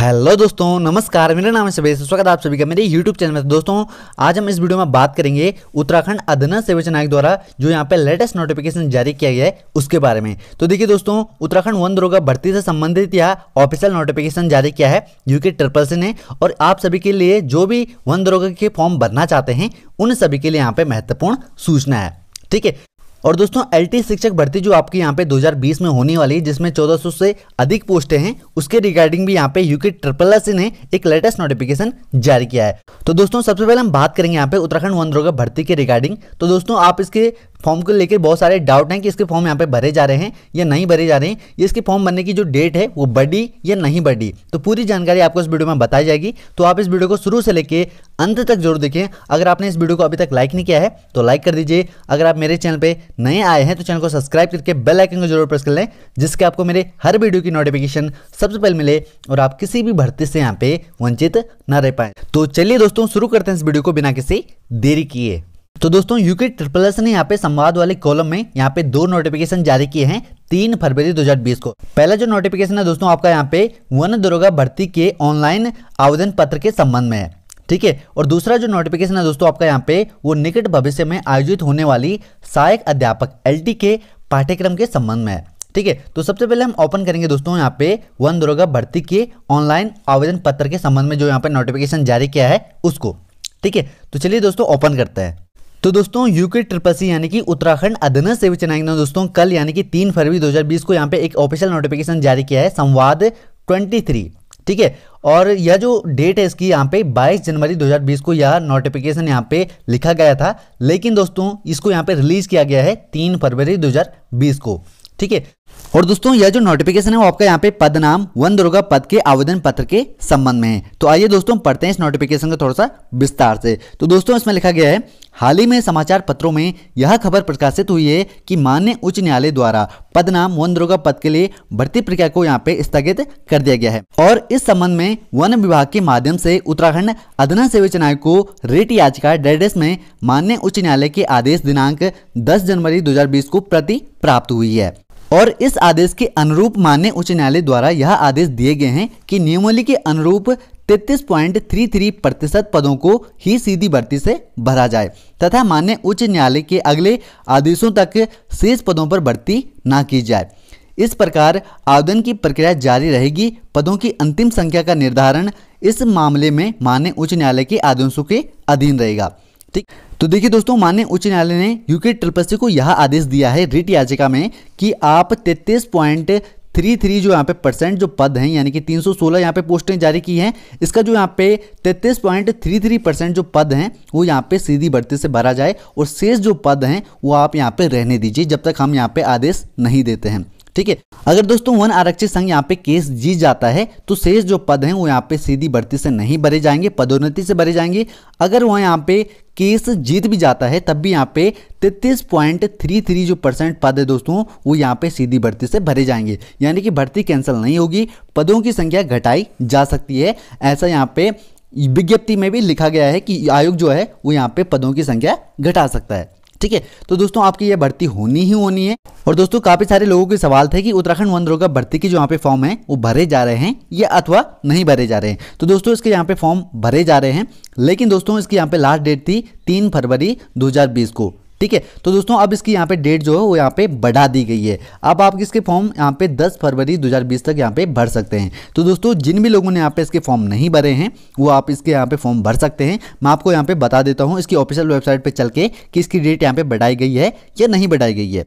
hello दोस्तों नमस्कार मेरा नाम है सभी स्वागत आप सभी का मेरे यूट्यूब चैनल में दोस्तों आज हम इस वीडियो में बात करेंगे उत्तराखंड अधना सेवच आयोग द्वारा जो यहाँ पे लेटेस्ट नोटिफिकेशन जारी किया गया है उसके बारे में तो देखिए दोस्तों उत्तराखंड वन दरोगा भर्ती से संबंधित यह ऑफिशियल नोटिफिकेशन जारी किया है यू ट्रिपल से ने और आप सभी के लिए जो भी वन दरोगा के फॉर्म भरना चाहते हैं उन सभी के लिए यहाँ पे महत्वपूर्ण सूचना है ठीक है और दोस्तों एल शिक्षक भर्ती जो आपकी यहाँ पे 2020 में होने वाली है जिसमें 1400 से अधिक पोस्टें हैं उसके रिगार्डिंग भी यहाँ पे यूके ट्रिपल एस ने एक लेटेस्ट नोटिफिकेशन जारी किया है तो दोस्तों सबसे पहले हम बात करेंगे यहाँ पे उत्तराखंड वन द्रोगा भर्ती के रिगार्डिंग तो दोस्तों आप इसके फॉर्म को लेकर बहुत सारे डाउट हैं कि इसके फॉर्म यहाँ पे भरे जा रहे हैं या नहीं भरे जा रहे हैं ये इसके फॉर्म भरने की जो डेट है वो बढ़ी या नहीं बढ़ी तो पूरी जानकारी आपको इस वीडियो में बताई जाएगी तो आप इस वीडियो को शुरू से लेकर अंत तक जरूर देखें अगर आपने इस वीडियो को अभी तक लाइक नहीं किया है तो लाइक कर दीजिए अगर आप मेरे चैनल पर नए आए हैं तो चैनल को सब्सक्राइब करके बेल आइकन को जरूर प्रेस कर लें जिसके आपको मेरे हर वीडियो की नोटिफिकेशन सबसे पहले मिले और आप किसी भी भर्ती से यहाँ पे वंचित न रह पाए तो चलिए दोस्तों शुरू करते हैं इस वीडियो को बिना किसी देरी किए तो दोस्तों यूके ट्रिपल एस ने यहाँ पे संवाद वाले कॉलम में यहाँ पे दो नोटिफिकेशन जारी किए हैं तीन फरवरी 2020 को पहला जो नोटिफिकेशन है दोस्तों आपका यहाँ पे वन दरोगा भर्ती के ऑनलाइन आवेदन पत्र के संबंध में है ठीक है और दूसरा जो नोटिफिकेशन है दोस्तों आपका यहाँ पे वो निकट भविष्य में आयोजित होने वाली सहायक अध्यापक एल के पाठ्यक्रम के संबंध में है ठीक है तो सबसे पहले हम ओपन करेंगे दोस्तों यहाँ पे वन दरोगा भर्ती के ऑनलाइन आवेदन पत्र के संबंध में जो यहाँ पे नोटिफिकेशन जारी किया है उसको ठीक है तो चलिए दोस्तों ओपन करते हैं तो दोस्तों यूके ट्रिपल सी यानी कि उत्तराखंड अधन सेविच ने दोस्तों कल यानी कि तीन फरवरी 2020 को यहाँ पे एक ऑफिशियल नोटिफिकेशन जारी किया है संवाद 23 ठीक है और यह जो डेट है इसकी यहाँ पे 22 जनवरी 2020 को यह नोटिफिकेशन यहाँ पे लिखा गया था लेकिन दोस्तों इसको यहाँ पे रिलीज किया गया है तीन फरवरी 2020 को ठीक है और दोस्तों यह जो नोटिफिकेशन है वो आपका यहाँ पे पद नाम वन दुर्गा पद के आवेदन पत्र के संबंध में है तो आइए दोस्तों पढ़ते हैं इस नोटिफिकेशन को थोड़ा सा विस्तार से तो दोस्तों इसमें लिखा गया है हाल ही में समाचार पत्रों में यह खबर प्रकाशित हुई है कि मान्य उच्च न्यायालय द्वारा पद नाम वन दुर्गा पद के लिए भर्ती प्रक्रिया को यहाँ पे स्थगित कर दिया गया है और इस संबंध में वन विभाग के माध्यम से उत्तराखंड अधना सेवचन चुनाव को रेट याचिका डेडेस में मान्य उच्च न्यायालय के आदेश दिनांक दस जनवरी दो को प्रति प्राप्त हुई है और इस आदेश के अनुरूप मान्य उच्च न्यायालय द्वारा यह आदेश दिए गए हैं कि नियमावली के अनुरूप तैतीस पॉइंट थ्री थ्री प्रतिशत पदों को ही सीधी भर्ती से भरा जाए तथा मान्य उच्च न्यायालय के अगले आदेशों तक शेष पदों पर भर्ती ना की जाए इस प्रकार आवेदन की प्रक्रिया जारी रहेगी पदों की अंतिम संख्या का निर्धारण इस मामले में मान्य उच्च न्यायालय के आदेशों के अधीन रहेगा ठीक तो देखिए दोस्तों मान्य उच्च न्यायालय ने यूके ट्रिपल को यह आदेश दिया है रिट याचिका में कि आप तैतीस पॉइंट थ्री थ्री जो यहाँ पे परसेंट जो पद हैं यानी कि 316 सौ सोलह यहाँ पे पोस्टें जारी की हैं इसका जो यहाँ पे तैतीस पॉइंट थ्री थ्री परसेंट जो पद हैं वो यहाँ पे सीधी बढ़ती से भरा जाए और शेष जो पद हैं वो आप यहाँ पे रहने दीजिए जब तक हम यहाँ पे आदेश नहीं देते हैं ठीक है अगर दोस्तों वन आरक्षित संघ यहाँ पे केस जीत जाता है तो शेष जो पद हैं वो यहाँ पे सीधी भर्ती से नहीं भरे जाएंगे पदोन्नति से भरे जाएंगे अगर वह यहाँ पे केस जीत भी जाता है तब भी यहाँ पे तैतीस पॉइंट थ्री थ्री जो परसेंट पद है दोस्तों वो यहाँ पे सीधी भर्ती से भरे जाएंगे यानी कि भर्ती कैंसिल नहीं होगी पदों की संख्या घटाई जा सकती है ऐसा यहाँ पे विज्ञप्ति में भी लिखा गया है कि आयोग जो है वो यहाँ पे पदों की संख्या घटा सकता है ठीक है तो दोस्तों आपकी ये भर्ती होनी ही होनी है और दोस्तों काफी सारे लोगों के सवाल थे कि उत्तराखंड वन रोगा भर्ती की जो यहाँ पे फॉर्म है वो भरे जा रहे हैं या अथवा नहीं भरे जा रहे हैं तो दोस्तों इसके यहाँ पे फॉर्म भरे जा रहे हैं लेकिन दोस्तों इसकी यहाँ पे लास्ट डेट थी तीन फरवरी दो को ठीक है तो दोस्तों अब इसकी यहाँ पे डेट जो है वो यहाँ पे बढ़ा दी गई है अब आप इसके फॉर्म यहाँ पे 10 फरवरी 2020 तक यहाँ पे भर सकते हैं तो दोस्तों जिन भी लोगों ने यहाँ पे इसके फॉर्म नहीं भरे हैं वो आप इसके यहाँ पे फॉर्म भर सकते हैं मैं आपको यहाँ पे बता देता हूँ इसकी ऑफिशियल वेबसाइट पर चल के कि इसकी डेट यहाँ पे बढ़ाई गई है या नहीं बढ़ाई गई है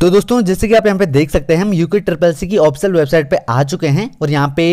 तो दोस्तों जैसे कि आप यहाँ पे देख सकते हैं हम यूके ट्रिपल सी की ऑफिशियल वेबसाइट पे आ चुके हैं और यहाँ पे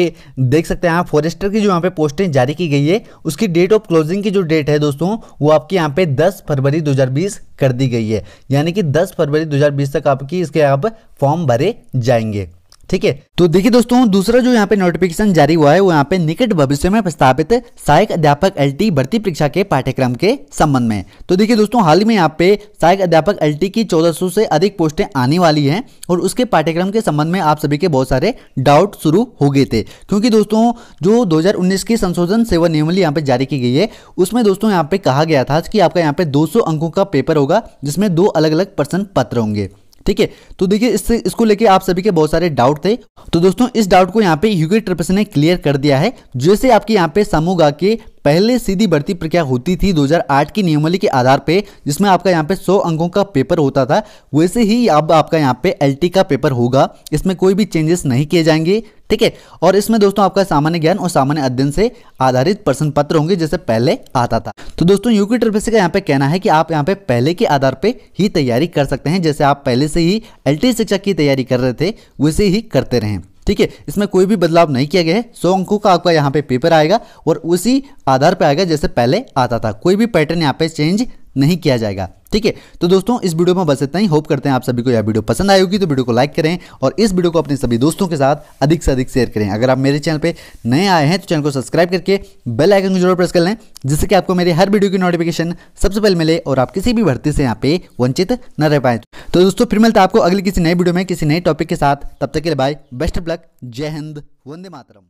देख सकते हैं आप फॉरेस्टर की जो यहाँ पे पोस्टें जारी की गई है उसकी डेट ऑफ क्लोजिंग की जो डेट है दोस्तों वो आपकी यहाँ पे 10 फरवरी 2020 कर दी गई है यानी कि 10 फरवरी 2020 तक आपकी इसके आप फॉर्म भरे जाएंगे ठीक है तो देखिए दोस्तों दूसरा जो यहाँ पे नोटिफिकेशन जारी हुआ है वो यहाँ पे निकट भविष्य में प्रस्तावित सहायक अध्यापक एलटी भर्ती परीक्षा के पाठ्यक्रम के संबंध में तो देखिए दोस्तों हाल ही में यहाँ पे सहायक अध्यापक एलटी की 1400 से अधिक पोस्टें आने वाली हैं और उसके पाठ्यक्रम के संबंध में आप सभी के बहुत सारे डाउट शुरू हो गए थे क्योंकि दोस्तों जो 2019 की संशोधन सेवा नियमली यहाँ पे जारी की गई है उसमें दोस्तों यहाँ पे कहा गया था कि आपका यहाँ पे 200 अंकों का पेपर होगा जिसमें दो अलग अलग प्रश्न पत्र होंगे ठीक है तो देखिए इससे इसको लेके आप सभी के बहुत सारे डाउट थे तो दोस्तों इस डाउट को यहाँ पे यूके ट्रिपस ने क्लियर कर दिया है जैसे आपके यहाँ पे समूगा के पहले सीधी भर्ती प्रक्रिया होती थी 2008 की नियमावली के आधार पे जिसमें आपका यहाँ पे 100 अंकों का पेपर होता था वैसे ही अब आपका यहाँ पे एल का पेपर होगा इसमें कोई भी चेंजेस नहीं किए जाएंगे ठीक है और इसमें दोस्तों आपका सामान्य ज्ञान और सामान्य अध्ययन से आधारित प्रश्न पत्र होंगे जैसे पहले आता था तो दोस्तों यूकी ट्रिपिसी का यहाँ पे कहना है कि आप यहाँ पे पहले के आधार पे ही तैयारी कर सकते हैं जैसे आप पहले से ही एल शिक्षा की तैयारी कर रहे थे वैसे ही करते रहें ठीक है इसमें कोई भी बदलाव नहीं किया गया है सौ अंकों का आपका यहाँ पे पेपर आएगा और उसी आधार पर आएगा जैसे पहले आता था कोई भी पैटर्न यहाँ पे चेंज नहीं किया जाएगा ठीक है तो दोस्तों इस वीडियो में बस इतना ही होप करते हैं आप सभी को यह वीडियो पसंद आई होगी तो वीडियो को लाइक करें और इस वीडियो को अपने सभी दोस्तों के साथ अधिक से अधिक शेयर करें अगर आप मेरे चैनल पर नए आए हैं तो चैनल को सब्सक्राइब करके बेल आइकन को जरूर प्रेस कर लें जिससे कि आपको मेरे हर वीडियो की नोटिफिकेशन सबसे पहले मिले और आप किसी भी भर्ती से यहाँ पे वंचित न रह पाए तो दोस्तों फिर मिलता आपको अगली किसी नए वीडियो में किसी नए टॉपिक के साथ तब तक के लिए बाय बेस्ट ऑफ लक जय हिंद वंदे मातरम